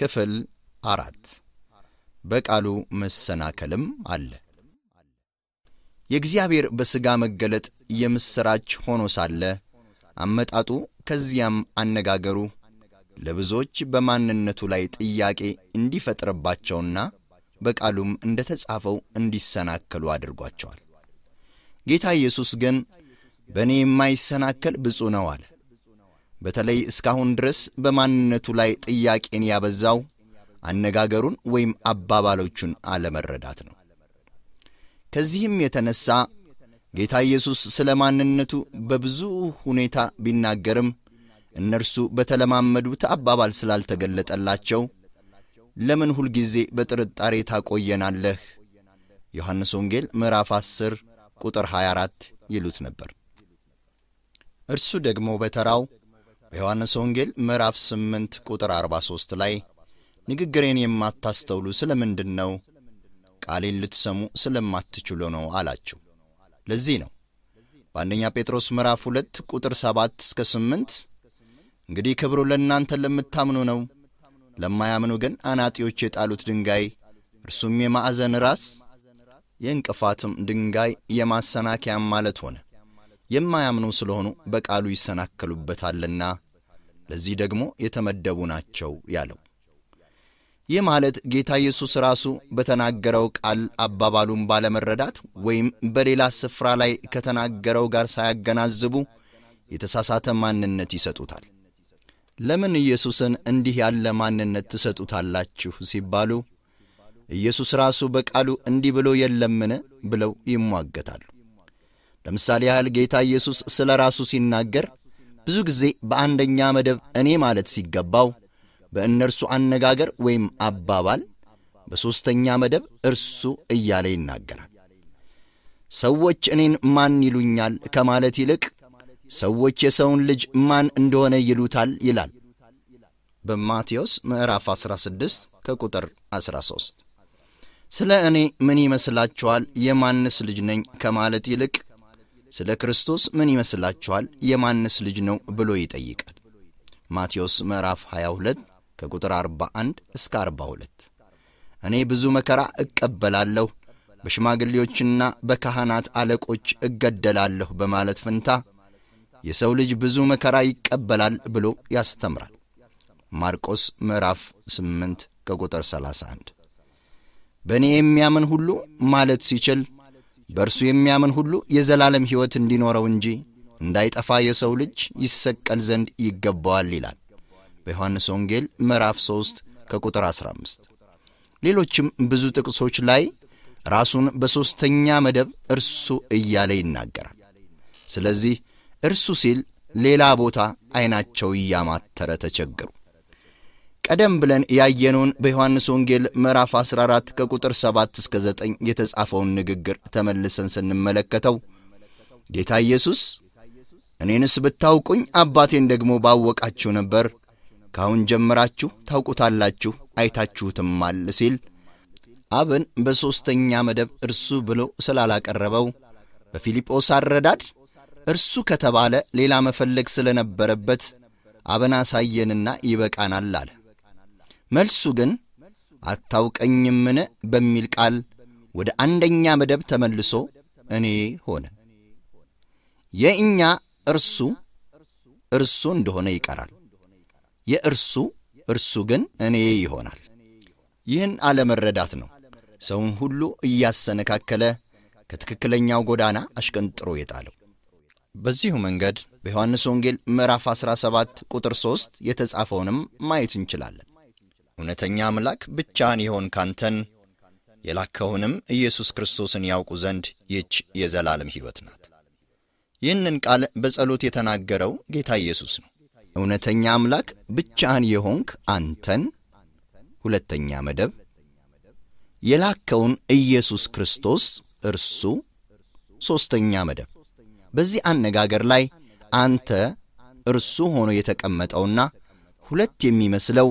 ክፍል አራት በቃሉ መሰናከልም አለ። የእግዚአብሔር በሥጋ መገለጥ የምሥራች ሆኖ ሳለ አመጣጡ ከዚያም አነጋገሩ ለብዙዎች በማንነቱ ላይ ጥያቄ እንዲፈጥርባቸውና በቃሉም እንደ ተጻፈው እንዲሰናከሉ አድርጓቸዋል። ጌታ ኢየሱስ ግን በእኔ የማይሰናከል ብፁ ነው አለ። በተለይ እስካሁን ድረስ በማንነቱ ላይ ጥያቄን ያበዛው አነጋገሩን ወይም አባባሎቹን አለመረዳት ነው። ከዚህም የተነሳ ጌታ ኢየሱስ ስለ ማንነቱ በብዙ ሁኔታ ቢናገርም እነርሱ በተለማመዱት አባባል ስላልተገለጠላቸው ለምን ሁልጊዜ በጥርጣሬ ታቆየናለህ? ዮሐንስ ወንጌል ምዕራፍ 10 ቁጥር 24 ይሉት ነበር። እርሱ ደግሞ በተራው በዮሐንስ ወንጌል ምዕራፍ 8 ቁጥር 43 ላይ ንግግሬን የማታስተውሉ ስለምንድን ነው? ቃሌን ልትሰሙ ስለማትችሉ ነው አላቸው። ለዚህ ነው በአንደኛ ጴጥሮስ ምዕራፍ 2 ቁጥር 7 እስከ 8 እንግዲህ ክብሩ ለእናንተ ለምታምኑ ነው፣ ለማያምኑ ግን አናጢዎች የጣሉት ድንጋይ እርሱም የማዕዘን ራስ የእንቅፋትም ድንጋይ የማሰናከያም ማለት ሆነ። የማያምኑ ስለሆኑ በቃሉ ይሰናከሉበታልና ለዚህ ደግሞ የተመደቡ ናቸው ያለው። ይህ ማለት ጌታ ኢየሱስ ራሱ በተናገረው ቃል አባባሉን ባለመረዳት ወይም በሌላ ስፍራ ላይ ከተናገረው ጋር ሳያገናዝቡ የተሳሳተ ማንነት ይሰጡታል። ለምን ኢየሱስን እንዲህ ያለ ማንነት ትሰጡታላችሁ ሲባሉ ኢየሱስ ራሱ በቃሉ እንዲህ ብሎ የለምን ብለው ይሟገታሉ። ለምሳሌ ያህል ጌታ ኢየሱስ ስለ ራሱ ሲናገር ብዙ ጊዜ በአንደኛ መደብ እኔ ማለት ሲገባው በእነርሱ አነጋገር ወይም አባባል በሦስተኛ መደብ እርሱ እያለ ይናገራል። ሰዎች እኔን ማን ይሉኛል ከማለት ይልቅ ሰዎች የሰውን ልጅ ማን እንደሆነ ይሉታል ይላል በማቴዎስ ምዕራፍ 16 ከቁጥር 13። ስለ እኔ ምን ይመስላችኋል? የማንስ ልጅ ነኝ ከማለት ይልቅ ስለ ክርስቶስ ምን ይመስላችኋል? የማንስ ልጅ ነው ብሎ ይጠይቃል። ማቴዎስ ምዕራፍ 22 ከቁጥር 41 እስከ 42 እኔ ብዙ መከራ እቀበላለሁ፣ በሽማግሌዎችና በካህናት አለቆች እገደላለሁ በማለት ፍንታ የሰው ልጅ ብዙ መከራ ይቀበላል ብሎ ያስተምራል። ማርቆስ ምዕራፍ 8 ከቁጥር 31 በእኔ የሚያምን ሁሉ ማለት ሲችል በእርሱ የሚያምን ሁሉ የዘላለም ሕይወት እንዲኖረው እንጂ እንዳይጠፋ የሰው ልጅ ይሰቀል ዘንድ ይገባዋል ይላል በዮሐንስ ወንጌል ምዕራፍ 3 ከቁጥር 15። ሌሎችም ብዙ ጥቅሶች ላይ ራሱን በሦስተኛ መደብ እርሱ እያለ ይናገራል። ስለዚህ እርሱ ሲል ሌላ ቦታ ዐይናቸው እያማተረ ተቸገሩ። ቀደም ብለን ያየነውን በዮሐንስ ወንጌል ምዕራፍ 14 ከቁጥር 7 እስከ 9 የተጻፈውን ንግግር ተመልሰን ስንመለከተው ጌታ ኢየሱስ እኔንስ ብታውቁኝ አባቴን ደግሞ ባወቃችሁ ነበር፣ ካሁን ጀምራችሁ ታውቁታላችሁ፣ አይታችሁትማል ሲል አብን በሦስተኛ መደብ እርሱ ብሎ ስላላቀረበው በፊልጶስ አረዳድ እርሱ ከተባለ ሌላ መፈለግ ስለነበረበት አብን አሳየንና ይበቃናል አለ። መልሱ ግን አታውቀኝምን በሚል ቃል ወደ አንደኛ መደብ ተመልሶ እኔ ሆነ። የእኛ እርሱ እርሱ እንደሆነ ይቀራል። የእርሱ እርሱ ግን እኔ ይሆናል። ይህን አለመረዳት ነው ሰውን ሁሉ እያሰነካከለ ከትክክለኛው ጎዳና አሽቀንጥሮ የጣለው። በዚሁ መንገድ በዮሐንስ ወንጌል ምዕራፍ 17 ቁጥር 3 የተጻፈውንም ማየት እንችላለን። እውነተኛ አምላክ ብቻህን የሆን ካንተን የላከውንም ኢየሱስ ክርስቶስን ያውቁ ዘንድ ይች የዘላለም ሕይወት ናት። ይህንን ቃል በጸሎት የተናገረው ጌታ ኢየሱስ ነው። እውነተኛ አምላክ ብቻህን የሆንክ አንተን፣ ሁለተኛ መደብ የላከውን ኢየሱስ ክርስቶስ እርሱ፣ ሦስተኛ መደብ። በዚህ አነጋገር ላይ አንተ እርሱ ሆኖ የተቀመጠውና ሁለት የሚመስለው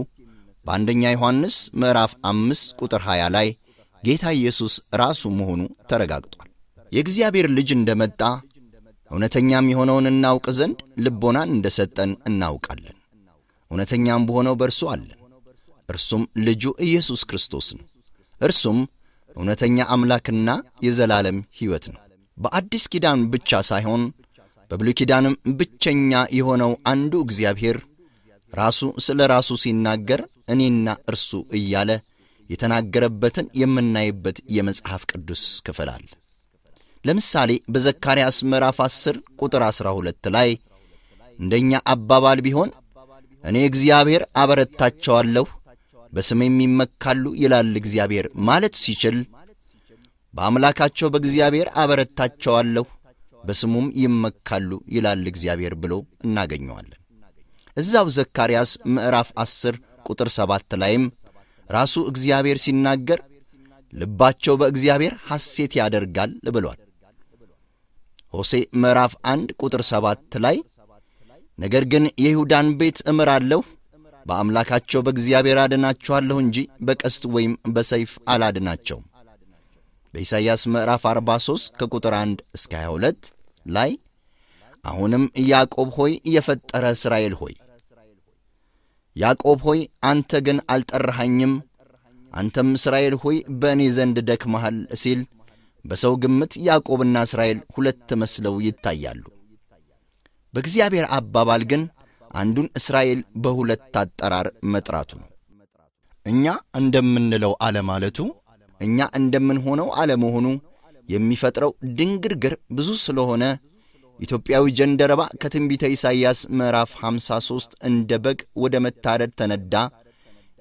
በአንደኛ ዮሐንስ ምዕራፍ አምስት ቁጥር 20 ላይ ጌታ ኢየሱስ ራሱ መሆኑ ተረጋግጧል። የእግዚአብሔር ልጅ እንደመጣ እውነተኛም የሆነውን እናውቅ ዘንድ ልቦናን እንደሰጠን እናውቃለን። እውነተኛም በሆነው በእርሱ አለን። እርሱም ልጁ ኢየሱስ ክርስቶስ ነው። እርሱም እውነተኛ አምላክና የዘላለም ሕይወት ነው። በአዲስ ኪዳን ብቻ ሳይሆን በብሉይ ኪዳንም ብቸኛ የሆነው አንዱ እግዚአብሔር ራሱ ስለ ራሱ ሲናገር እኔና እርሱ እያለ የተናገረበትን የምናይበት የመጽሐፍ ቅዱስ ክፍል አለ። ለምሳሌ በዘካርያስ ምዕራፍ 10 ቁጥር 12 ላይ እንደኛ አባባል ቢሆን እኔ እግዚአብሔር አበረታቸዋለሁ፣ በስሜም ይመካሉ ይላል እግዚአብሔር ማለት ሲችል በአምላካቸው በእግዚአብሔር አበረታቸዋለሁ፣ በስሙም ይመካሉ ይላል እግዚአብሔር ብሎ እናገኘዋለን። እዛው ዘካርያስ ምዕራፍ 10 ቁጥር ሰባት ላይም ራሱ እግዚአብሔር ሲናገር ልባቸው በእግዚአብሔር ሐሴት ያደርጋል ብሏል። ሆሴ ምዕራፍ አንድ ቁጥር ሰባት ላይ ነገር ግን የይሁዳን ቤት እምራለሁ በአምላካቸው በእግዚአብሔር አድናችኋለሁ እንጂ በቀስት ወይም በሰይፍ አላድናቸውም። በኢሳይያስ ምዕራፍ 43 ከቁጥር 1 እስከ 22 ላይ አሁንም ያዕቆብ ሆይ የፈጠረ እስራኤል ሆይ ያዕቆብ ሆይ አንተ ግን አልጠራኸኝም፣ አንተም እስራኤል ሆይ በእኔ ዘንድ ደክመሃል ሲል በሰው ግምት ያዕቆብና እስራኤል ሁለት መስለው ይታያሉ። በእግዚአብሔር አባባል ግን አንዱን እስራኤል በሁለት አጠራር መጥራቱ ነው። እኛ እንደምንለው አለማለቱ፣ እኛ እንደምንሆነው አለመሆኑ የሚፈጥረው ድንግርግር ብዙ ስለሆነ ኢትዮጵያዊ ጀንደረባ ከትንቢተ ኢሳይያስ ምዕራፍ 53 እንደ በግ ወደ መታረድ ተነዳ፣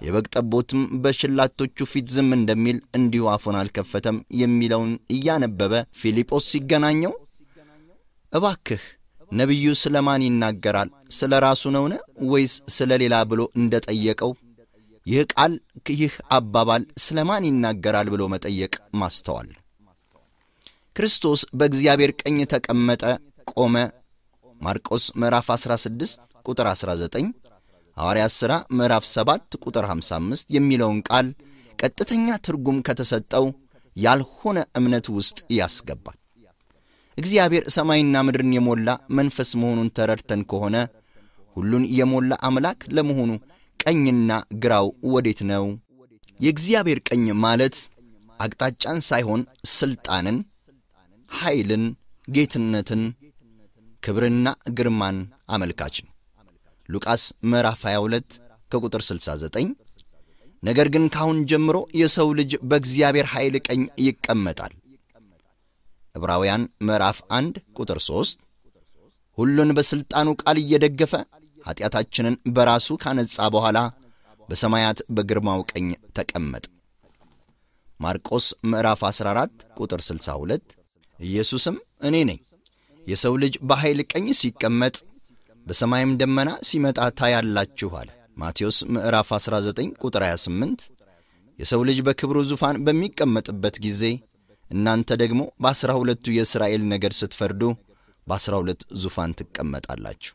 የበግ ጠቦትም በሽላቶቹ ፊት ዝም እንደሚል እንዲሁ አፉን አልከፈተም የሚለውን እያነበበ ፊልጶስ ሲገናኘው እባክህ ነቢዩ ስለ ማን ይናገራል? ስለ ራሱ ነውን ወይስ ስለ ሌላ ብሎ እንደጠየቀው ይህ ቃል ይህ አባባል ስለ ማን ይናገራል ብሎ መጠየቅ ማስተዋል። ክርስቶስ በእግዚአብሔር ቀኝ ተቀመጠ ቆመ። ማርቆስ ምዕራፍ 16 ቁጥር 19፣ ሐዋርያ ሥራ ምዕራፍ 7 ቁጥር 55 የሚለውን ቃል ቀጥተኛ ትርጉም ከተሰጠው ያልሆነ እምነት ውስጥ ያስገባል። እግዚአብሔር ሰማይና ምድርን የሞላ መንፈስ መሆኑን ተረድተን ከሆነ ሁሉን የሞላ አምላክ ለመሆኑ ቀኝና ግራው ወዴት ነው? የእግዚአብሔር ቀኝ ማለት አቅጣጫን ሳይሆን ስልጣንን፣ ኃይልን፣ ጌትነትን ክብርና ግርማን አመልካች ነው። ሉቃስ ምዕራፍ 22 ከቁጥር 69 ነገር ግን ካሁን ጀምሮ የሰው ልጅ በእግዚአብሔር ኃይል ቀኝ ይቀመጣል። ዕብራውያን ምዕራፍ 1 ቁጥር 3 ሁሉን በሥልጣኑ ቃል እየደገፈ ኀጢአታችንን በራሱ ካነጻ በኋላ በሰማያት በግርማው ቀኝ ተቀመጠ። ማርቆስ ምዕራፍ 14 ቁጥር 62 ኢየሱስም እኔ ነኝ የሰው ልጅ በኃይል ቀኝ ሲቀመጥ በሰማይም ደመና ሲመጣ ታያላችሁ አለ። ማቴዎስ ምዕራፍ 19 ቁጥር 28 የሰው ልጅ በክብሩ ዙፋን በሚቀመጥበት ጊዜ እናንተ ደግሞ በአስራ ሁለቱ የእስራኤል ነገር ስትፈርዱ በአሥራ ሁለት ዙፋን ትቀመጣላችሁ።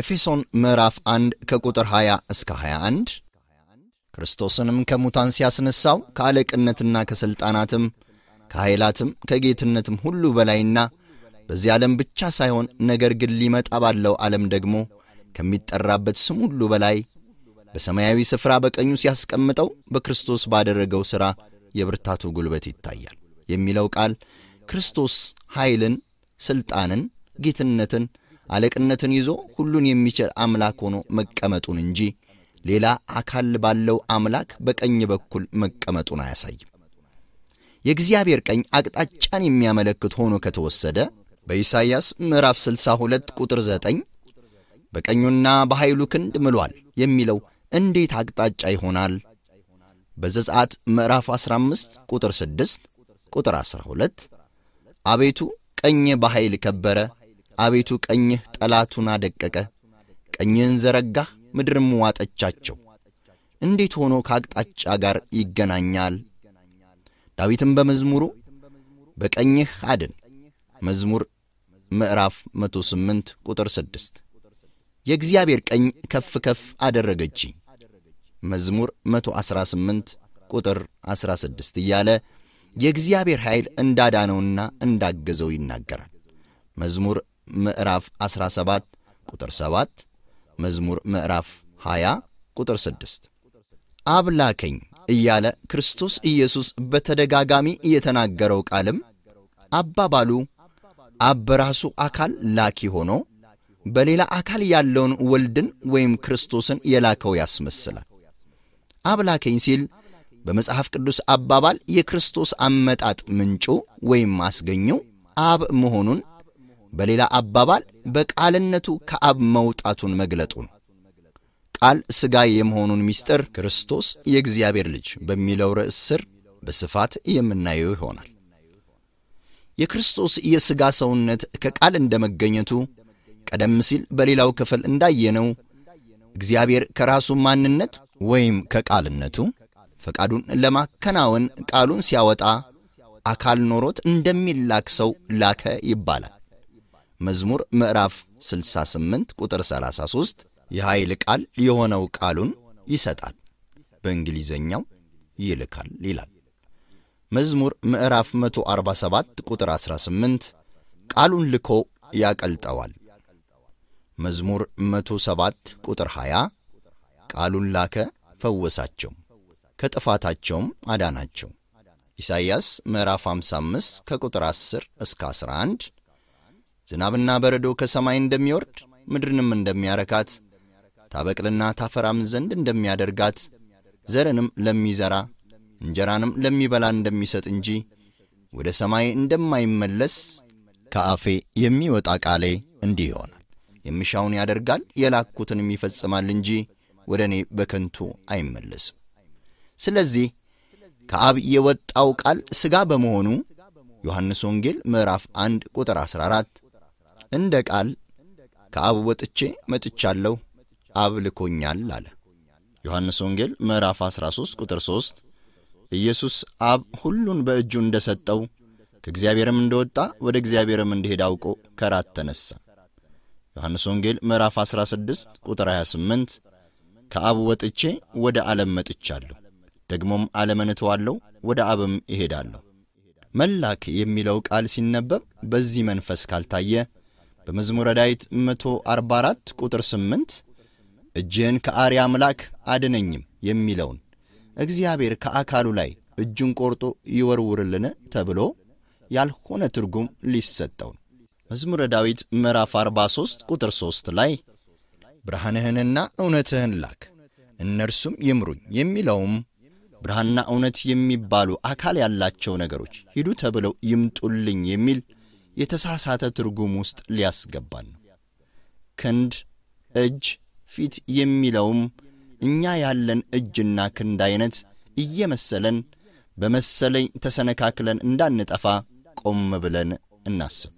ኤፌሶን ምዕራፍ 1 ከቁጥር 20 እስከ 21 ክርስቶስንም ከሙታን ሲያስነሳው ከአለቅነትና ከሥልጣናትም ከኃይላትም ከጌትነትም ሁሉ በላይና በዚህ ዓለም ብቻ ሳይሆን ነገር ግን ሊመጣ ባለው ዓለም ደግሞ ከሚጠራበት ስም ሁሉ በላይ በሰማያዊ ስፍራ በቀኙ ሲያስቀምጠው በክርስቶስ ባደረገው ሥራ የብርታቱ ጉልበት ይታያል የሚለው ቃል ክርስቶስ ኃይልን፣ ሥልጣንን፣ ጌትነትን፣ አለቅነትን ይዞ ሁሉን የሚችል አምላክ ሆኖ መቀመጡን እንጂ ሌላ አካል ባለው አምላክ በቀኝ በኩል መቀመጡን አያሳይም። የእግዚአብሔር ቀኝ አቅጣጫን የሚያመለክት ሆኖ ከተወሰደ በኢሳይያስ ምዕራፍ 62 ቁጥር 9 በቀኙና በኃይሉ ክንድ ምሏል የሚለው እንዴት አቅጣጫ ይሆናል? በዘጸአት ምዕራፍ 15 ቁጥር 6 ቁጥር 12 አቤቱ ቀኝህ በኃይል ከበረ፣ አቤቱ ቀኝህ ጠላቱን አደቀቀ፣ ቀኝህን ዘረጋህ፣ ምድርም ዋጠቻቸው። እንዴት ሆኖ ከአቅጣጫ ጋር ይገናኛል? ዳዊትም በመዝሙሩ በቀኝህ አድን መዝሙር ምዕራፍ 108 ቁጥር 6 የእግዚአብሔር ቀኝ ከፍ ከፍ አደረገችኝ። መዝሙር 118 ቁጥር 16 እያለ የእግዚአብሔር ኃይል እንዳዳነውና እንዳገዘው ይናገራል። መዝሙር ምዕራፍ 17 ቁጥር 7 መዝሙር ምዕራፍ 20 ቁጥር 6 አብላከኝ እያለ ክርስቶስ ኢየሱስ በተደጋጋሚ የተናገረው ቃልም አባባሉ አብ በራሱ አካል ላኪ ሆኖ በሌላ አካል ያለውን ወልድን ወይም ክርስቶስን የላከው ያስመስላል። አብ ላከኝ ሲል በመጽሐፍ ቅዱስ አባባል የክርስቶስ አመጣጥ ምንጩ ወይም ማስገኙ አብ መሆኑን በሌላ አባባል በቃልነቱ ከአብ መውጣቱን መግለጡ ነው። ቃል ሥጋ የመሆኑን ምስጢር ክርስቶስ የእግዚአብሔር ልጅ በሚለው ርዕስ ስር በስፋት የምናየው ይሆናል። የክርስቶስ የሥጋ ሰውነት ከቃል እንደመገኘቱ ቀደም ሲል በሌላው ክፍል እንዳየነው እግዚአብሔር ከራሱ ማንነት ወይም ከቃልነቱ ፈቃዱን ለማከናወን ቃሉን ሲያወጣ አካል ኖሮት እንደሚላክ ሰው ላከ ይባላል። መዝሙር ምዕራፍ 68 ቁጥር 33 የኃይል ቃል የሆነው ቃሉን ይሰጣል፣ በእንግሊዘኛው ይልካል ይላል። መዝሙር ምዕራፍ 147 ቁጥር 18 ቃሉን ልኮ ያቀልጠዋል። መዝሙር 107 ቁጥር 20 ቃሉን ላከ ፈወሳቸው፣ ከጥፋታቸውም አዳናቸው። ኢሳይያስ ምዕራፍ 55 ከቁጥር 10 እስከ 11 ዝናብና በረዶ ከሰማይ እንደሚወርድ ምድርንም እንደሚያረካት ታበቅልና ታፈራም ዘንድ እንደሚያደርጋት ዘርንም ለሚዘራ እንጀራንም ለሚበላ እንደሚሰጥ እንጂ ወደ ሰማይ እንደማይመለስ ከአፌ የሚወጣ ቃሌ እንዲህ ይሆናል። የምሻውን ያደርጋል፣ የላኩትንም ይፈጽማል እንጂ ወደ እኔ በከንቱ አይመለስም። ስለዚህ ከአብ የወጣው ቃል ሥጋ በመሆኑ ዮሐንስ ወንጌል ምዕራፍ 1 ቁጥር 14 እንደ ቃል ከአብ ወጥቼ መጥቻለሁ፣ አብ ልኮኛል አለ። ዮሐንስ ወንጌል ምዕራፍ 13 ቁጥር 3 ኢየሱስ አብ ሁሉን በእጁ እንደ ሰጠው ከእግዚአብሔርም እንደወጣ ወደ እግዚአብሔርም እንደሄድ አውቆ ከራት ተነሳ። ዮሐንስ ወንጌል ምዕራፍ 16 ቁጥር 28 ከአብ ወጥቼ ወደ ዓለም መጥቻለሁ፣ ደግሞም ዓለምን እተዋለሁ፣ ወደ አብም እሄዳለሁ። መላክ የሚለው ቃል ሲነበብ በዚህ መንፈስ ካልታየ በመዝሙረ ዳዊት 144 ቁጥር 8 እጅህን ከአርያም ላክ አድነኝም የሚለውን እግዚአብሔር ከአካሉ ላይ እጁን ቆርጦ ይወርውርልን ተብሎ ያልሆነ ትርጉም ሊሰጠው ነው። መዝሙረ ዳዊት ምዕራፍ 43 ቁጥር 3 ላይ ብርሃንህንና እውነትህን ላክ እነርሱም ይምሩኝ የሚለውም ብርሃንና እውነት የሚባሉ አካል ያላቸው ነገሮች ሂዱ ተብለው ይምጡልኝ የሚል የተሳሳተ ትርጉም ውስጥ ሊያስገባን ነው። ክንድ፣ እጅ፣ ፊት የሚለውም እኛ ያለን እጅና ክንድ አይነት እየመሰለን በመሰለኝ ተሰነካክለን እንዳንጠፋ ቆም ብለን እናስብ።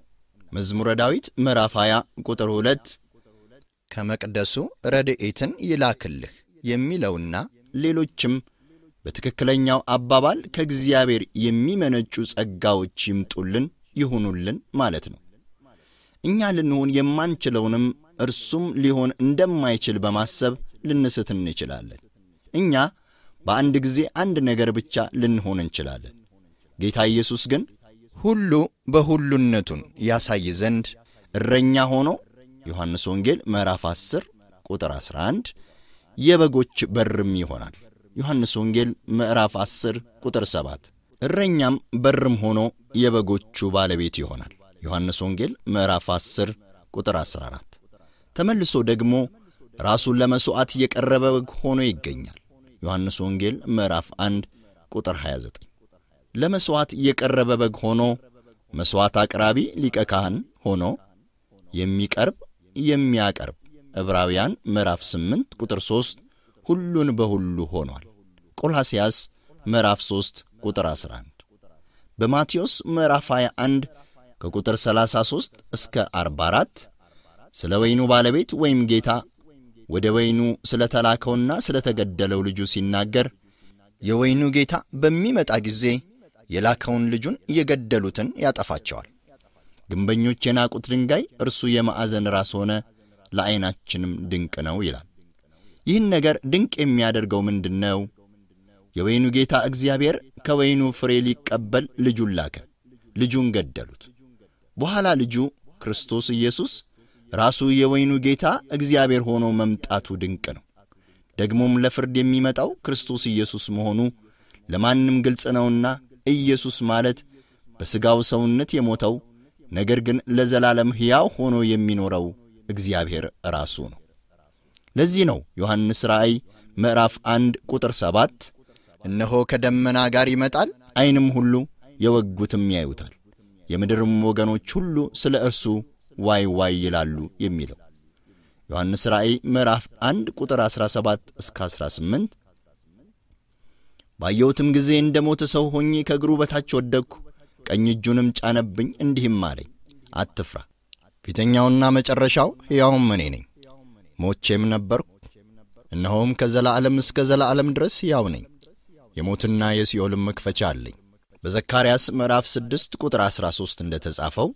መዝሙረ ዳዊት ምዕራፍ 20 ቁጥር 2 ከመቅደሱ ረድኤትን ይላክልህ የሚለውና ሌሎችም በትክክለኛው አባባል ከእግዚአብሔር የሚመነጩ ጸጋዎች ይምጡልን ይሁኑልን ማለት ነው። እኛ ልንሆን የማንችለውንም እርሱም ሊሆን እንደማይችል በማሰብ ልንስት እንችላለን። እኛ በአንድ ጊዜ አንድ ነገር ብቻ ልንሆን እንችላለን። ጌታ ኢየሱስ ግን ሁሉ በሁሉነቱን ያሳይ ዘንድ እረኛ ሆኖ ዮሐንስ ወንጌል ምዕራፍ 10 ቁጥር 11 የበጎች በርም ይሆናል። ዮሐንስ ወንጌል ምዕራፍ 10 ቁጥር 7 እረኛም በርም ሆኖ የበጎቹ ባለቤት ይሆናል። ዮሐንስ ወንጌል ምዕራፍ 10 ቁጥር 14 ተመልሶ ደግሞ ራሱን ለመሥዋዕት እየቀረበ በግ ሆኖ ይገኛል። ዮሐንስ ወንጌል ምዕራፍ 1 ቁጥር 29። ለመሥዋዕት እየቀረበ በግ ሆኖ መሥዋዕት አቅራቢ ሊቀ ካህን ሆኖ የሚቀርብ የሚያቀርብ ዕብራውያን ምዕራፍ 8 ቁጥር 3 ሁሉን በሁሉ ሆኗል። ቆላስያስ ምዕራፍ 3 ቁጥር 11 በማቴዎስ ምዕራፍ 21 ከቁጥር 33 እስከ 44 ስለ ወይኑ ባለቤት ወይም ጌታ ወደ ወይኑ ስለተላከውና ስለተገደለው ልጁ ሲናገር የወይኑ ጌታ በሚመጣ ጊዜ የላከውን ልጁን የገደሉትን ያጠፋቸዋል። ግንበኞች የናቁት ድንጋይ እርሱ የማዕዘን ራስ ሆነ፣ ለዐይናችንም ድንቅ ነው ይላል። ይህን ነገር ድንቅ የሚያደርገው ምንድን ነው? የወይኑ ጌታ እግዚአብሔር ከወይኑ ፍሬ ሊቀበል ልጁን ላከ። ልጁን ገደሉት። በኋላ ልጁ ክርስቶስ ኢየሱስ ራሱ የወይኑ ጌታ እግዚአብሔር ሆኖ መምጣቱ ድንቅ ነው። ደግሞም ለፍርድ የሚመጣው ክርስቶስ ኢየሱስ መሆኑ ለማንም ግልጽ ነውና ኢየሱስ ማለት በሥጋው ሰውነት የሞተው ነገር ግን ለዘላለም ሕያው ሆኖ የሚኖረው እግዚአብሔር ራሱ ነው። ለዚህ ነው ዮሐንስ ራእይ ምዕራፍ 1 ቁጥር 7 እነሆ ከደመና ጋር ይመጣል፣ ዐይንም ሁሉ የወጉትም ያዩታል፣ የምድርም ወገኖች ሁሉ ስለ እርሱ ዋይ ዋይ ይላሉ የሚለው ዮሐንስ ራእይ ምዕራፍ 1 ቁጥር 17 እስከ 18 ባየሁትም ጊዜ እንደ ሞተ ሰው ሆኜ ከእግሩ በታች ወደቅሁ። ቀኝ እጁንም ጫነብኝ፣ እንዲህም አለኝ፣ አትፍራ፣ ፊተኛውና መጨረሻው ሕያውም እኔ ነኝ። ሞቼም ነበርሁ፣ እነሆም ከዘላለም እስከ ዘላለም ድረስ ሕያው ነኝ። የሞትና የሲኦልም መክፈቻ አለኝ። በዘካርያስ ምዕራፍ 6 ቁጥር 13 እንደተጻፈው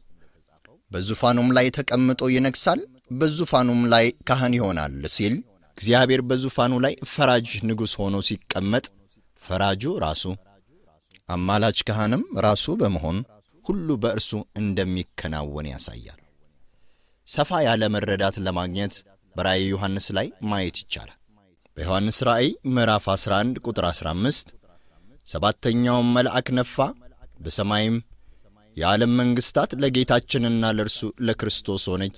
በዙፋኑም ላይ ተቀምጦ ይነግሳል፣ በዙፋኑም ላይ ካህን ይሆናል ሲል እግዚአብሔር በዙፋኑ ላይ ፈራጅ ንጉሥ ሆኖ ሲቀመጥ ፈራጁ ራሱ አማላች ካህንም ራሱ በመሆን ሁሉ በእርሱ እንደሚከናወን ያሳያል። ሰፋ ያለ መረዳት ለማግኘት በራእይ ዮሐንስ ላይ ማየት ይቻላል። በዮሐንስ ራእይ ምዕራፍ 11 ቁጥር 15 ሰባተኛውም መልአክ ነፋ፣ በሰማይም የዓለም መንግሥታት ለጌታችንና ለእርሱ ለክርስቶስ ሆነች፣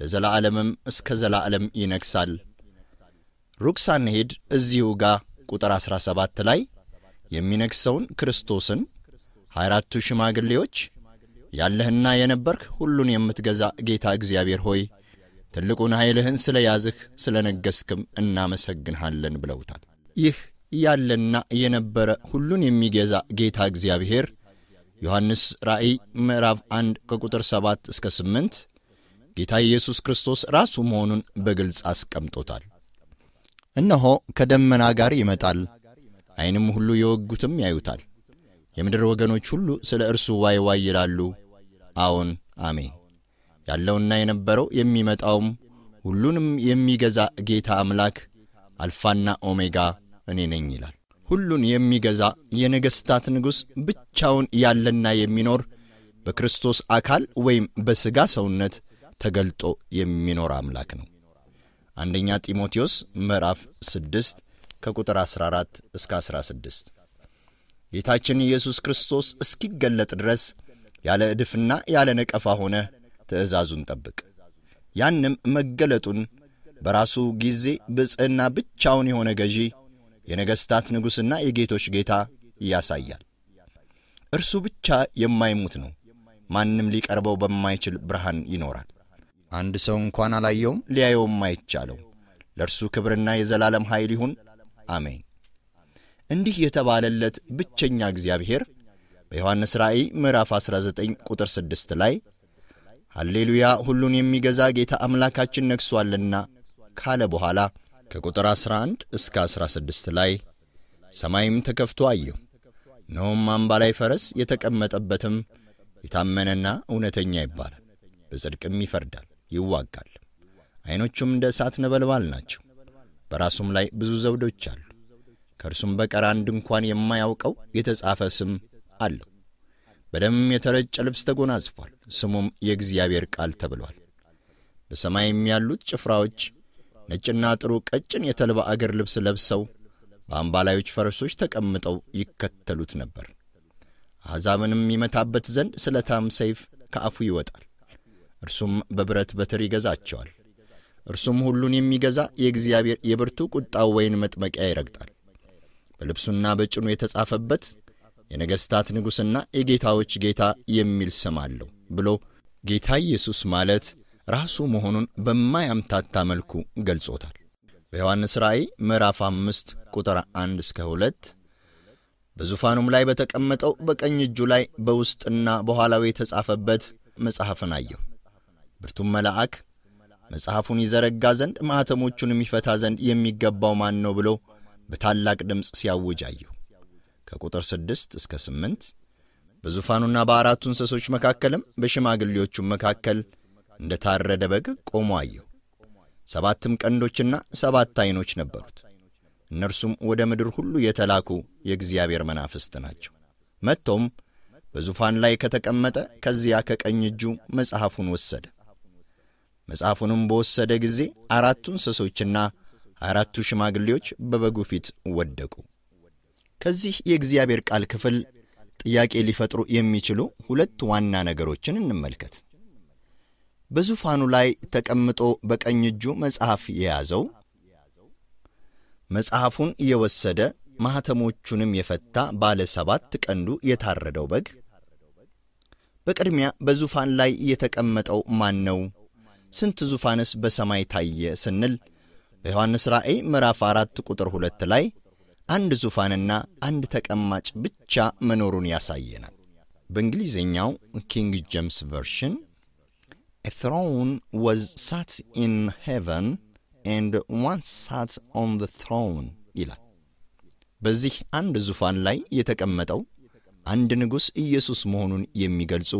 ለዘላዓለምም እስከ ዘላዓለም ይነግሣል። ሩቅ ሳንሄድ እዚሁ ጋ ቁጥር 17 ላይ የሚነግሰውን ክርስቶስን ሀያ አራቱ ሽማግሌዎች ያለህና የነበርህ ሁሉን የምትገዛ ጌታ እግዚአብሔር ሆይ ትልቁን ኃይልህን ስለ ያዝህ ስለ ነገስክም እናመሰግንሃለን ብለውታል። ይህ ያለና የነበረ ሁሉን የሚገዛ ጌታ እግዚአብሔር ዮሐንስ ራእይ ምዕራፍ 1 ከቁጥር 7 እስከ 8 ጌታ ኢየሱስ ክርስቶስ ራሱ መሆኑን በግልጽ አስቀምጦታል። እነሆ ከደመና ጋር ይመጣል፣ ዓይንም ሁሉ የወጉትም ያዩታል፣ የምድር ወገኖች ሁሉ ስለ እርሱ ዋይ ዋይ ይላሉ። አዎን አሜን። ያለውና የነበረው የሚመጣውም ሁሉንም የሚገዛ ጌታ አምላክ አልፋና ኦሜጋ እኔ ነኝ ይላል። ሁሉን የሚገዛ የነገሥታት ንጉሥ ብቻውን ያለና የሚኖር በክርስቶስ አካል ወይም በሥጋ ሰውነት ተገልጦ የሚኖር አምላክ ነው። አንደኛ ጢሞቴዎስ ምዕራፍ 6 ከቁጥር 14 እስከ 16 ጌታችን ኢየሱስ ክርስቶስ እስኪገለጥ ድረስ ያለ ዕድፍና ያለ ነቀፋ ሆነ ትእዛዙን ጠብቅ። ያንም መገለጡን በራሱ ጊዜ ብፅዕና ብቻውን የሆነ ገዢ የነገሥታት ንጉሥና የጌቶች ጌታ ያሳያል። እርሱ ብቻ የማይሙት ነው። ማንም ሊቀርበው በማይችል ብርሃን ይኖራል። አንድ ሰው እንኳን አላየውም፣ ሊያየውም አይቻለው። ለእርሱ ክብርና የዘላለም ኃይል ይሁን፣ አሜን። እንዲህ የተባለለት ብቸኛ እግዚአብሔር በዮሐንስ ራእይ ምዕራፍ 19 ቁጥር 6 ላይ ሐሌሉያ ሁሉን የሚገዛ ጌታ አምላካችን ነግሷልና ካለ በኋላ ከቁጥር 11 እስከ 16 ላይ ሰማይም ተከፍቶ አየሁ፣ ነውም አምባ ላይ ፈረስ የተቀመጠበትም የታመነና እውነተኛ ይባላል፣ በጽድቅም ይፈርዳል ይዋጋል። ዐይኖቹም እንደ እሳት ነበልባል ናቸው፣ በራሱም ላይ ብዙ ዘውዶች አሉ። ከእርሱም በቀር አንድ እንኳን የማያውቀው የተጻፈ ስም አለው። በደምም የተረጨ ልብስ ተጎናጽፏል፣ ስሙም የእግዚአብሔር ቃል ተብሏል። በሰማይም ያሉት ጭፍራዎች ነጭና ጥሩ ቀጭን የተልባ አገር ልብስ ለብሰው በአምባላዮች ፈረሶች ተቀምጠው ይከተሉት ነበር። አሕዛብንም ይመታበት ዘንድ ስለታም ሰይፍ ከአፉ ይወጣል። እርሱም በብረት በትር ይገዛቸዋል። እርሱም ሁሉን የሚገዛ የእግዚአብሔር የብርቱ ቁጣው ወይን መጥመቂያ ይረግጣል። በልብሱና በጭኑ የተጻፈበት የነገሥታት ንጉሥና የጌታዎች ጌታ የሚል ስም አለው ብሎ ጌታ ኢየሱስ ማለት ራሱ መሆኑን በማያምታታ መልኩ ገልጾታል። በዮሐንስ ራእይ ምዕራፍ 5 ቁጥር 1 እስከ 2 በዙፋኑም ላይ በተቀመጠው በቀኝ እጁ ላይ በውስጥና በኋላው የተጻፈበት መጽሐፍን አየሁ። ብርቱም መልአክ መጽሐፉን ይዘረጋ ዘንድ ማኅተሞቹንም ይፈታ ዘንድ የሚገባው ማን ነው ብሎ በታላቅ ድምፅ ሲያውጅ አየሁ። ከቁጥር 6 እስከ 8 በዙፋኑና በአራቱ እንስሶች መካከልም በሽማግሌዎቹም መካከል እንደ ታረደ በግ ቆሞ አየሁ። ሰባትም ቀንዶችና ሰባት ዐይኖች ነበሩት። እነርሱም ወደ ምድር ሁሉ የተላኩ የእግዚአብሔር መናፍስት ናቸው። መጥቶም በዙፋን ላይ ከተቀመጠ ከዚያ ከቀኝ እጁ መጽሐፉን ወሰደ። መጽሐፉንም በወሰደ ጊዜ አራቱ እንስሶችና አራቱ ሽማግሌዎች በበጉ ፊት ወደቁ። ከዚህ የእግዚአብሔር ቃል ክፍል ጥያቄ ሊፈጥሩ የሚችሉ ሁለት ዋና ነገሮችን እንመልከት። በዙፋኑ ላይ ተቀምጦ በቀኝ እጁ መጽሐፍ የያዘው መጽሐፉን የወሰደ ማኅተሞቹንም የፈታ ባለ ሰባት ቀንዱ የታረደው በግ በቅድሚያ በዙፋን ላይ የተቀመጠው ማን ነው? ስንት ዙፋንስ በሰማይ ታየ? ስንል በዮሐንስ ራእይ ምዕራፍ አራት ቁጥር ሁለት ላይ አንድ ዙፋንና አንድ ተቀማጭ ብቻ መኖሩን ያሳየናል። በእንግሊዝኛው ኪንግ ጄምስ ቨርሽን A throne was sat in heaven and one sat on the throne ይላል። በዚህ አንድ ዙፋን ላይ የተቀመጠው አንድ ንጉሥ ኢየሱስ መሆኑን የሚገልጹ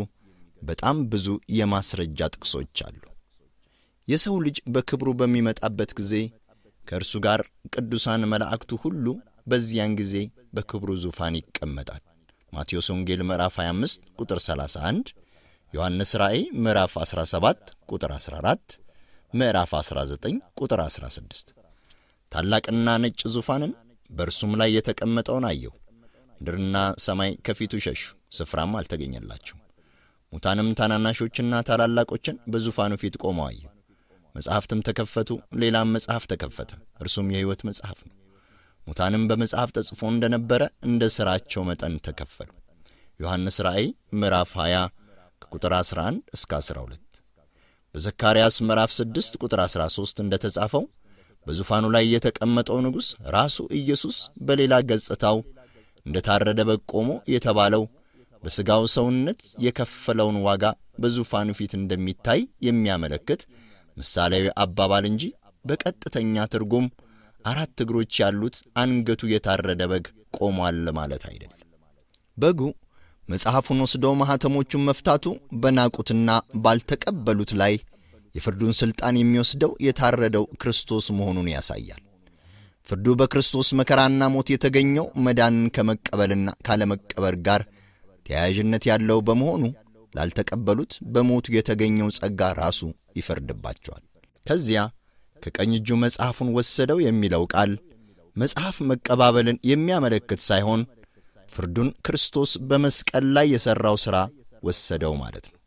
በጣም ብዙ የማስረጃ ጥቅሶች አሉ። የሰው ልጅ በክብሩ በሚመጣበት ጊዜ ከእርሱ ጋር ቅዱሳን መላእክቱ ሁሉ በዚያን ጊዜ በክብሩ ዙፋን ይቀመጣል። ማቴዎስ ወንጌል ምዕራፍ 25 ቁጥር 31 ዮሐንስ ራእይ ምዕራፍ 17 ቁጥር 14 ምዕራፍ 19 ቁጥር 16 ታላቅና ነጭ ዙፋንን በእርሱም ላይ የተቀመጠውን አየሁ። ምድርና ሰማይ ከፊቱ ሸሹ፣ ስፍራም አልተገኘላቸው። ሙታንም ታናናሾችና ታላላቆችን በዙፋኑ ፊት ቆመው አየሁ። መጽሐፍትም ተከፈቱ፣ ሌላም መጽሐፍ ተከፈተ፣ እርሱም የሕይወት መጽሐፍ ነው። ሙታንም በመጽሐፍ ተጽፎ እንደነበረ እንደ ሥራቸው መጠን ተከፈሉ። ዮሐንስ ራእይ ምዕራፍ 20 ቁጥር 11 እስከ 12 በዘካርያስ ምዕራፍ 6 ቁጥር 13 እንደተጻፈው በዙፋኑ ላይ የተቀመጠው ንጉሥ ራሱ ኢየሱስ በሌላ ገጽታው እንደ ታረደ በግ ቆሞ የተባለው በሥጋው ሰውነት የከፈለውን ዋጋ በዙፋኑ ፊት እንደሚታይ የሚያመለክት ምሳሌያዊ አባባል እንጂ በቀጥተኛ ትርጉም አራት እግሮች ያሉት አንገቱ የታረደ በግ ቆሟል ማለት አይደለም። በጉ መጽሐፉን ወስዶ ማኅተሞቹን መፍታቱ በናቁትና ባልተቀበሉት ላይ የፍርዱን ሥልጣን የሚወስደው የታረደው ክርስቶስ መሆኑን ያሳያል። ፍርዱ በክርስቶስ መከራና ሞት የተገኘው መዳንን ከመቀበልና ካለመቀበል ጋር ተያያዥነት ያለው በመሆኑ ላልተቀበሉት በሞቱ የተገኘው ጸጋ ራሱ ይፈርድባቸዋል። ከዚያ ከቀኝ እጁ መጽሐፉን ወሰደው የሚለው ቃል መጽሐፍ መቀባበልን የሚያመለክት ሳይሆን ፍርዱን ክርስቶስ በመስቀል ላይ የሠራው ሥራ ወሰደው ማለት ነው።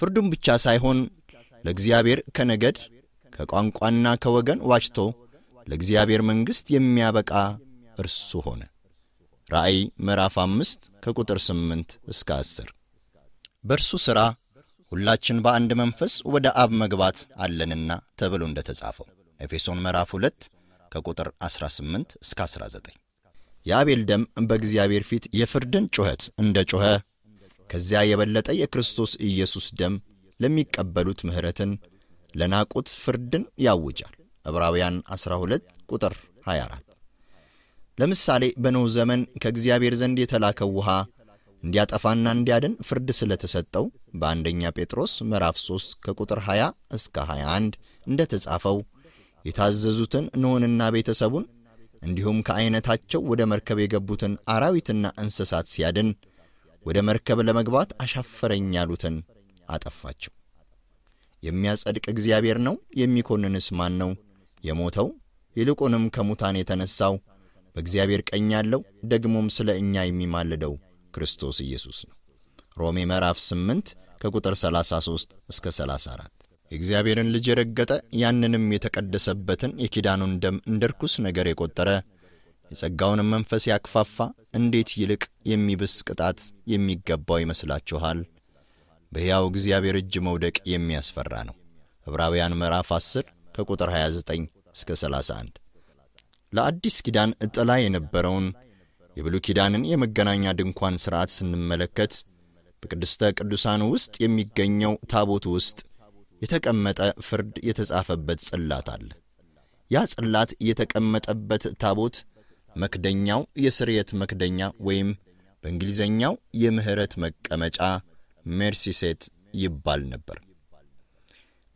ፍርዱን ብቻ ሳይሆን ለእግዚአብሔር ከነገድ ከቋንቋና ከወገን ዋጅቶ ለእግዚአብሔር መንግሥት የሚያበቃ እርሱ ሆነ። ራእይ ምዕራፍ አምስት ከቁጥር ስምንት እስከ አስር በእርሱ ሥራ ሁላችን በአንድ መንፈስ ወደ አብ መግባት አለንና ተብሎ እንደ ተጻፈው ኤፌሶን ምዕራፍ 2 ከቁጥር 18 እስከ 19 የአቤል ደም በእግዚአብሔር ፊት የፍርድን ጩኸት እንደ ጮኸ ከዚያ የበለጠ የክርስቶስ ኢየሱስ ደም ለሚቀበሉት ምሕረትን ለናቁት ፍርድን ያውጃል። ዕብራውያን 12 ቁጥር 24 ለምሳሌ በኖኅ ዘመን ከእግዚአብሔር ዘንድ የተላከው ውሃ እንዲያጠፋና እንዲያድን ፍርድ ስለተሰጠው በአንደኛ ጴጥሮስ ምዕራፍ 3 ከቁጥር 20 እስከ 21 እንደተጻፈው የታዘዙትን ኖህንና ቤተሰቡን እንዲሁም ከአይነታቸው ወደ መርከብ የገቡትን አራዊትና እንስሳት ሲያድን ወደ መርከብ ለመግባት አሻፈረኝ ያሉትን አጠፋቸው። የሚያጸድቅ እግዚአብሔር ነው፣ የሚኮንንስ ማን ነው? የሞተው ይልቁንም ከሙታን የተነሳው በእግዚአብሔር ቀኝ ያለው ደግሞም ስለ እኛ የሚማልደው ክርስቶስ ኢየሱስ ነው። ሮሜ ምዕራፍ 8 ከቁጥር 33 እስከ 34 የእግዚአብሔርን ልጅ የረገጠ ያንንም የተቀደሰበትን የኪዳኑን ደም እንደ ርኩስ ነገር የቆጠረ የጸጋውንም መንፈስ ያክፋፋ እንዴት ይልቅ የሚብስ ቅጣት የሚገባው ይመስላችኋል? በሕያው እግዚአብሔር እጅ መውደቅ የሚያስፈራ ነው። ዕብራውያን ምዕራፍ 10 ከቁጥር 29 እስከ 31 ለአዲስ ኪዳን እጥላ የነበረውን የብሉ ኪዳንን የመገናኛ ድንኳን ሥርዓት ስንመለከት በቅድስተ ቅዱሳን ውስጥ የሚገኘው ታቦት ውስጥ የተቀመጠ ፍርድ የተጻፈበት ጽላት አለ። ያ ጽላት የተቀመጠበት ታቦት መክደኛው የስርየት መክደኛ ወይም በእንግሊዘኛው የምህረት መቀመጫ ሜርሲሴት ይባል ነበር።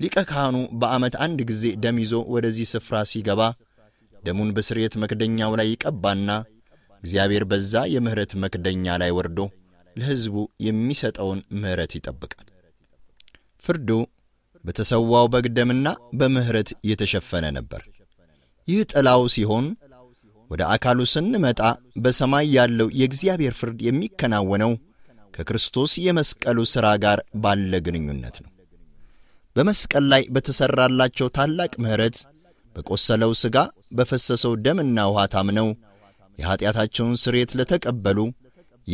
ሊቀ ካህኑ በዓመት አንድ ጊዜ ደም ይዞ ወደዚህ ስፍራ ሲገባ ደሙን በስርየት መክደኛው ላይ ይቀባና እግዚአብሔር በዛ የምህረት መክደኛ ላይ ወርዶ ለሕዝቡ የሚሰጠውን ምህረት ይጠብቃል። ፍርዱ በተሰዋው በግ ደምና በምሕረት የተሸፈነ ነበር። ይህ ጥላው ሲሆን ወደ አካሉ ስንመጣ በሰማይ ያለው የእግዚአብሔር ፍርድ የሚከናወነው ከክርስቶስ የመስቀሉ ሥራ ጋር ባለ ግንኙነት ነው። በመስቀል ላይ በተሠራላቸው ታላቅ ምሕረት በቆሰለው ሥጋ በፈሰሰው ደምና ውኃ ታምነው የኀጢአታቸውን ስርየት ለተቀበሉ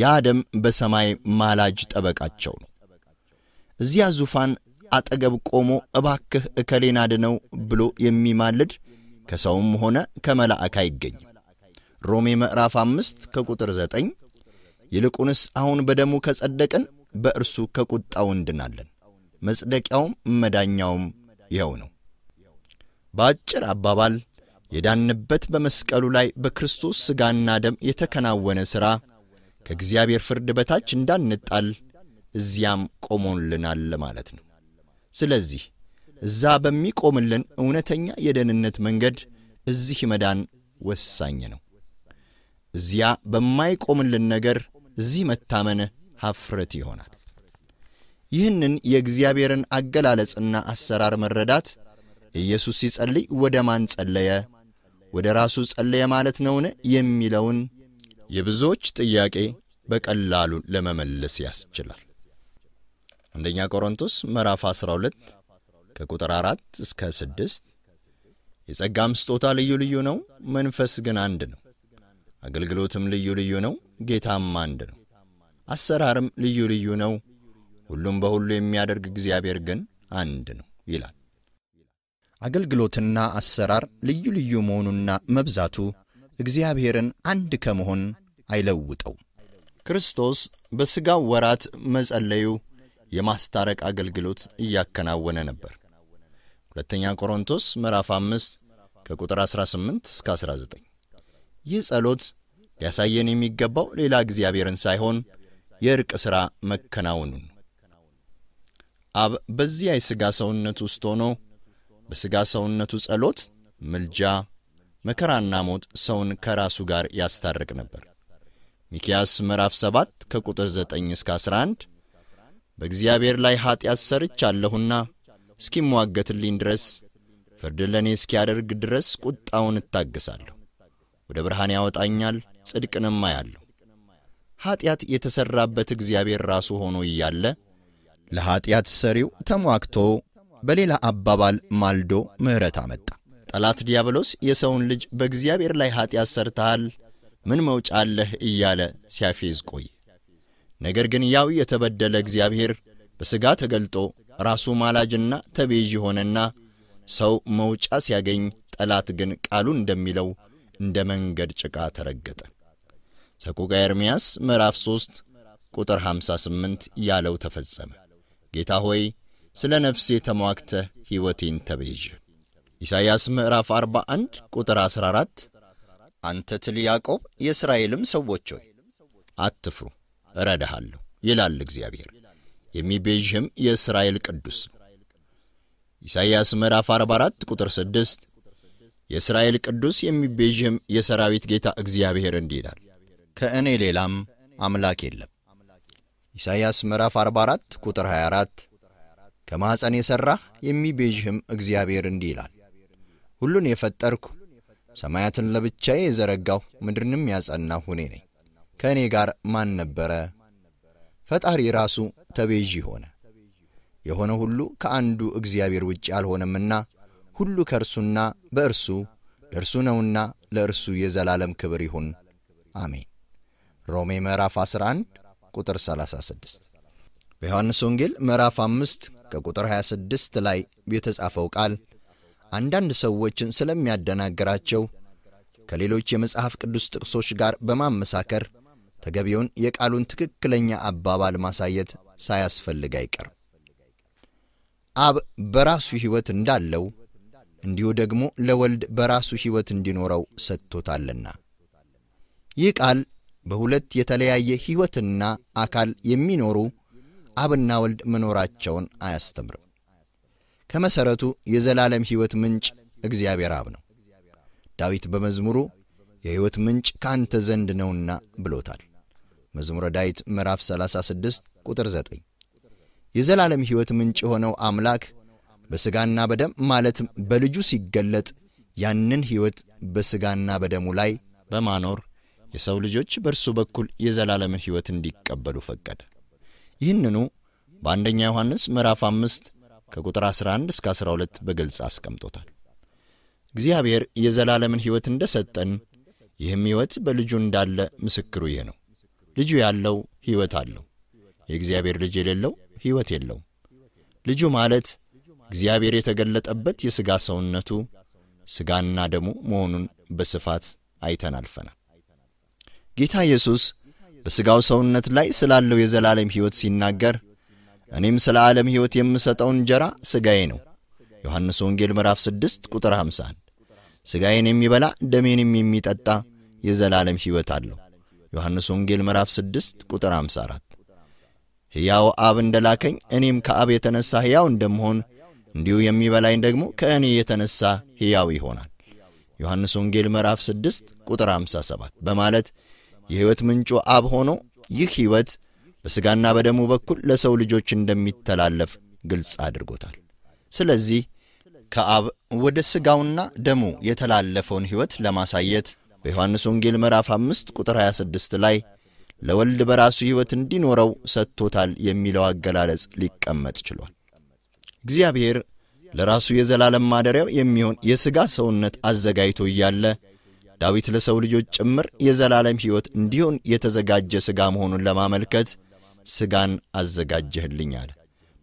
ያ ደም በሰማይ ማላጅ ጠበቃቸው ነው። እዚያ ዙፋን አጠገብ ቆሞ እባክህ እከሌን አድነው ብሎ የሚማልድ ከሰውም ሆነ ከመላእክ አይገኝም። ሮሜ ምዕራፍ አምስት ከቁጥር ዘጠኝ ይልቁንስ አሁን በደሙ ከጸደቅን በእርሱ ከቁጣው እንድናለን፣ መጽደቂያውም መዳኛውም ይኸው ነው። በአጭር አባባል የዳንበት በመስቀሉ ላይ በክርስቶስ ሥጋና ደም የተከናወነ ሥራ ከእግዚአብሔር ፍርድ በታች እንዳንጣል እዚያም ቆሞልናል ማለት ነው። ስለዚህ እዛ በሚቆምልን እውነተኛ የደህንነት መንገድ እዚህ መዳን ወሳኝ ነው። እዚያ በማይቆምልን ነገር እዚህ መታመን ሐፍረት ይሆናል። ይህንን የእግዚአብሔርን አገላለጽና አሰራር መረዳት ኢየሱስ ሲጸልይ ወደ ማን ጸለየ፣ ወደ ራሱ ጸለየ ማለት ነውን? የሚለውን የብዙዎች ጥያቄ በቀላሉ ለመመለስ ያስችላል። አንደኛ ቆሮንቶስ ምዕራፍ 12 ከቁጥር 4 እስከ 6 የጸጋም ስጦታ ልዩ ልዩ ነው፣ መንፈስ ግን አንድ ነው። አገልግሎትም ልዩ ልዩ ነው፣ ጌታም አንድ ነው። አሰራርም ልዩ ልዩ ነው፣ ሁሉም በሁሉ የሚያደርግ እግዚአብሔር ግን አንድ ነው ይላል። አገልግሎትና አሰራር ልዩ ልዩ መሆኑና መብዛቱ እግዚአብሔርን አንድ ከመሆን አይለውጠው። ክርስቶስ በሥጋው ወራት መጸለዩ የማስታረቅ አገልግሎት እያከናወነ ነበር። ሁለተኛ ቆሮንቶስ ምዕራፍ 5 ከቁጥር 18 እስከ 19። ይህ ጸሎት ሊያሳየን የሚገባው ሌላ እግዚአብሔርን ሳይሆን የእርቅ ሥራ መከናወኑን አብ በዚያ የሥጋ ሰውነት ውስጥ ሆኖ በሥጋ ሰውነቱ ጸሎት፣ ምልጃ፣ መከራና ሞት ሰውን ከራሱ ጋር ያስታርቅ ነበር። ሚኪያስ ምዕራፍ 7 ከቁጥር 9 እስከ 11 በእግዚአብሔር ላይ ኀጢአት ሰርቻለሁና እስኪሟገትልኝ ድረስ ፍርድ ለእኔ እስኪያደርግ ድረስ ቁጣውን እታገሳለሁ። ወደ ብርሃን ያወጣኛል፣ ጽድቅንም አያለሁ። ኀጢአት የተሠራበት እግዚአብሔር ራሱ ሆኖ እያለ ለኀጢአት ሰሪው ተሟግቶ በሌላ አባባል ማልዶ ምሕረት አመጣ። ጠላት ዲያብሎስ የሰውን ልጅ በእግዚአብሔር ላይ ኀጢአት ሰርተሃል፣ ምን መውጫ አለህ እያለ ሲያፌዝ ቆይ ነገር ግን ያው የተበደለ እግዚአብሔር በሥጋ ተገልጦ ራሱ ማላጅና ተቤዥ ሆነና ሰው መውጫ ሲያገኝ ጠላት ግን ቃሉ እንደሚለው እንደ መንገድ ጭቃ ተረገጠ። ሰቆቃ ኤርምያስ ምዕራፍ 3 ቁጥር 58 ያለው ተፈጸመ። ጌታ ሆይ ስለ ነፍሴ ተሟግተህ ሕይወቴን ተቤዥ። ኢሳይያስ ምዕራፍ 41 ቁጥር 14 አንተ ትል ያዕቆብ የእስራኤልም ሰዎች ሆይ አትፍሩ እረዳሃለሁ ይላል እግዚአብሔር። የሚቤዥህም የእስራኤል ቅዱስ ነው። ኢሳይያስ ምዕራፍ 44 ቁጥር 6 የእስራኤል ቅዱስ የሚቤዥህም የሰራዊት ጌታ እግዚአብሔር እንዲህ ይላል፣ ከእኔ ሌላም አምላክ የለም። ኢሳይያስ ምዕራፍ 44 ቁጥር 24 ከማኅፀን የሠራህ የሚቤዥህም እግዚአብሔር እንዲህ ይላል፣ ሁሉን የፈጠርኩ ሰማያትን ለብቻዬ የዘረጋሁ ምድርንም ያጸናሁ እኔ ነኝ። ከእኔ ጋር ማን ነበረ? ፈጣሪ ራሱ ተቤዢ ሆነ። የሆነ ሁሉ ከአንዱ እግዚአብሔር ውጭ አልሆነምና ሁሉ ከእርሱና በእርሱ ለእርሱ ነውና ለእርሱ የዘላለም ክብር ይሁን አሜን። ሮሜ ምዕራፍ 11 ቁጥር 36። በዮሐንስ ወንጌል ምዕራፍ 5 ከቁጥር 26 ላይ የተጻፈው ቃል አንዳንድ ሰዎችን ስለሚያደናግራቸው ከሌሎች የመጽሐፍ ቅዱስ ጥቅሶች ጋር በማመሳከር ተገቢውን የቃሉን ትክክለኛ አባባል ማሳየት ሳያስፈልግ አይቀርም። አብ በራሱ ሕይወት እንዳለው እንዲሁ ደግሞ ለወልድ በራሱ ሕይወት እንዲኖረው ሰጥቶታልና። ይህ ቃል በሁለት የተለያየ ሕይወትና አካል የሚኖሩ አብና ወልድ መኖራቸውን አያስተምርም። ከመሠረቱ የዘላለም ሕይወት ምንጭ እግዚአብሔር አብ ነው። ዳዊት በመዝሙሩ የሕይወት ምንጭ ከአንተ ዘንድ ነውና ብሎታል። መዝሙረ ዳዊት ምዕራፍ 36 ቁጥር 9 የዘላለም ሕይወት ምንጭ የሆነው አምላክ በሥጋና በደም ማለትም በልጁ ሲገለጥ ያንን ሕይወት በሥጋና በደሙ ላይ በማኖር የሰው ልጆች በእርሱ በኩል የዘላለምን ሕይወት እንዲቀበሉ ፈቀደ። ይህንኑ በአንደኛ ዮሐንስ ምዕራፍ 5 ከቁጥር 11 እስከ 12 በግልጽ አስቀምጦታል። እግዚአብሔር የዘላለምን ሕይወት እንደሰጠን ይህም ሕይወት በልጁ እንዳለ ምስክሩ ይህ ነው። ልጁ ያለው ሕይወት አለው። የእግዚአብሔር ልጅ የሌለው ሕይወት የለው። ልጁ ማለት እግዚአብሔር የተገለጠበት የሥጋ ሰውነቱ ሥጋና ደሙ መሆኑን በስፋት አይተን አልፈናል። ጌታ ኢየሱስ በሥጋው ሰውነት ላይ ስላለው የዘላለም ሕይወት ሲናገር እኔም ስለ ዓለም ሕይወት የምሰጠው እንጀራ ሥጋዬ ነው። ዮሐንስ ወንጌል ምዕራፍ 6 ቁጥር 51 ሥጋዬን የሚበላ ደሜንም የሚጠጣ የዘላለም ሕይወት አለው ዮሐንስ ወንጌል ምዕራፍ 6 ቁጥር 54 ሕያው አብ እንደላከኝ እኔም ከአብ የተነሳ ሕያው እንደምሆን እንዲሁ የሚበላኝ ደግሞ ከእኔ የተነሳ ሕያው ይሆናል። ዮሐንስ ወንጌል ምዕራፍ 6 ቁጥር 57 በማለት የሕይወት ምንጩ አብ ሆኖ ይህ ሕይወት በሥጋና በደሙ በኩል ለሰው ልጆች እንደሚተላለፍ ግልጽ አድርጎታል። ስለዚህ ከአብ ወደ ሥጋውና ደሙ የተላለፈውን ሕይወት ለማሳየት በዮሐንስ ወንጌል ምዕራፍ 5 ቁጥር 26 ላይ ለወልድ በራሱ ሕይወት እንዲኖረው ሰጥቶታል የሚለው አገላለጽ ሊቀመጥ ችሏል። እግዚአብሔር ለራሱ የዘላለም ማደሪያው የሚሆን የሥጋ ሰውነት አዘጋጅቶ እያለ ዳዊት ለሰው ልጆች ጭምር የዘላለም ሕይወት እንዲሆን የተዘጋጀ ሥጋ መሆኑን ለማመልከት ሥጋን አዘጋጀህልኝ አለ።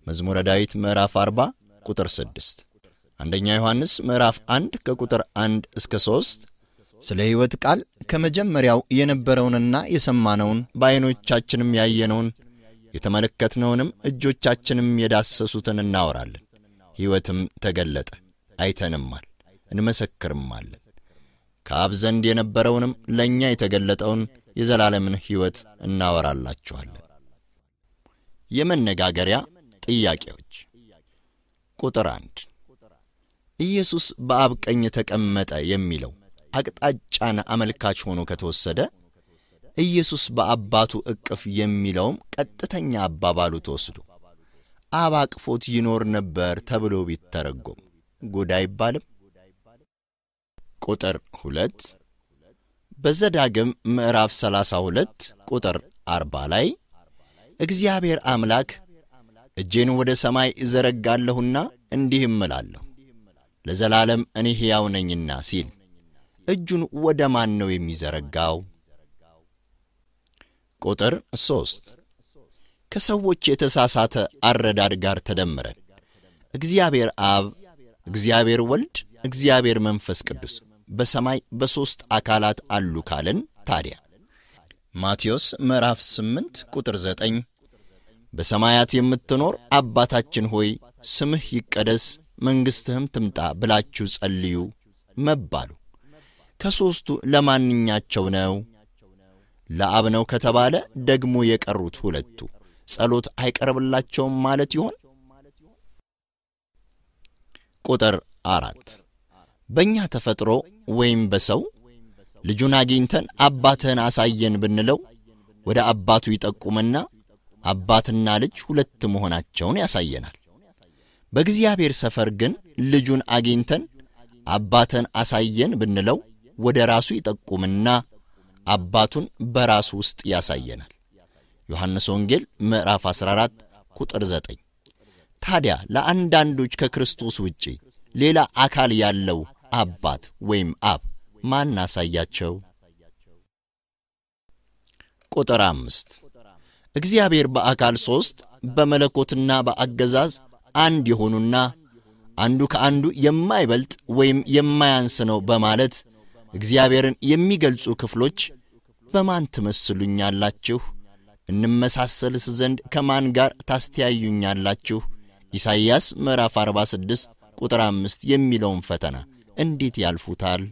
መዝሙረ ዳዊት ምዕራፍ 40 ቁጥር 6 አንደኛ ዮሐንስ ምዕራፍ 1 ከቁጥር 1 እስከ 3 ስለ ሕይወት ቃል ከመጀመሪያው የነበረውንና የሰማነውን በዐይኖቻችንም ያየነውን የተመለከትነውንም እጆቻችንም የዳሰሱትን እናወራለን። ሕይወትም ተገለጠ፣ አይተንማል፣ እንመሰክርማለን። ከአብ ዘንድ የነበረውንም ለእኛ የተገለጠውን የዘላለምን ሕይወት እናወራላችኋለን። የመነጋገሪያ ጥያቄዎች ቁጥር አንድ ኢየሱስ በአብ ቀኝ ተቀመጠ የሚለው አቅጣጫን አመልካች ሆኖ ከተወሰደ ኢየሱስ በአባቱ እቅፍ የሚለውም ቀጥተኛ አባባሉ ተወስዶ አብ አቅፎት ይኖር ነበር ተብሎ ቢተረጎም ጉድ አይባልም። ቁጥር ሁለት በዘዳግም ምዕራፍ 32 ቁጥር 40 ላይ እግዚአብሔር አምላክ እጄን ወደ ሰማይ እዘረጋለሁና እንዲህም እላለሁ ለዘላለም እኔ ሕያው ነኝና ሲል እጁን ወደ ማን ነው የሚዘረጋው? ቁጥር ሶስት ከሰዎች የተሳሳተ አረዳድ ጋር ተደምረን እግዚአብሔር አብ፣ እግዚአብሔር ወልድ፣ እግዚአብሔር መንፈስ ቅዱስ በሰማይ በሦስት አካላት አሉ ካለን ታዲያ ማቴዎስ ምዕራፍ 8 ቁጥር 9 በሰማያት የምትኖር አባታችን ሆይ ስምህ ይቀደስ፣ መንግሥትህም ትምጣ ብላችሁ ጸልዩ መባሉ ከሦስቱ ለማንኛቸው ነው? ለአብ ነው ከተባለ ደግሞ የቀሩት ሁለቱ ጸሎት አይቀርብላቸውም ማለት ይሆን? ቁጥር አራት በእኛ ተፈጥሮ ወይም በሰው ልጁን አግኝተን አባትህን አሳየን ብንለው ወደ አባቱ ይጠቁምና አባትና ልጅ ሁለት መሆናቸውን ያሳየናል። በእግዚአብሔር ሰፈር ግን ልጁን አግኝተን አባትን አሳየን ብንለው ወደ ራሱ ይጠቁምና አባቱን በራሱ ውስጥ ያሳየናል። ዮሐንስ ወንጌል ምዕራፍ 14 ቁጥር 9። ታዲያ ለአንዳንዶች ከክርስቶስ ውጪ ሌላ አካል ያለው አባት ወይም አብ ማን አሳያቸው? ቁጥር አምስት እግዚአብሔር በአካል ሦስት በመለኮትና በአገዛዝ አንድ የሆኑና አንዱ ከአንዱ የማይበልጥ ወይም የማያንስ ነው በማለት እግዚአብሔርን የሚገልጹ ክፍሎች በማን ትመስሉኛላችሁ? እንመሳሰልስ ዘንድ ከማን ጋር ታስተያዩኛላችሁ? ኢሳይያስ ምዕራፍ 46 ቁጥር 5 የሚለውን ፈተና እንዴት ያልፉታል?